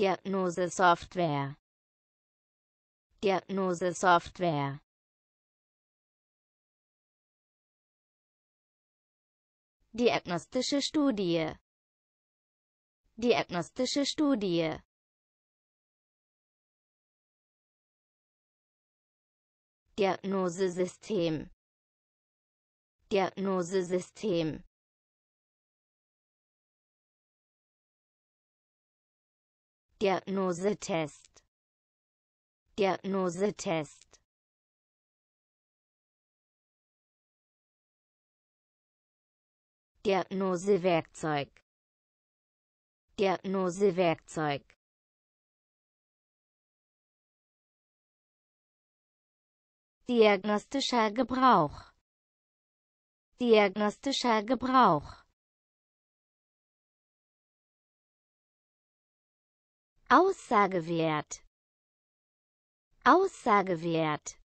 Diagnosesoftware Diagnosesoftware Diagnostische Studie Diagnostische Studie Diagnosesystem Diagnosesystem Diagnosetest. Diagnosetest. Diagnosewerkzeug. Diagnosewerkzeug. Diagnostischer Gebrauch. Diagnostischer Gebrauch. Aussagewert Aussagewert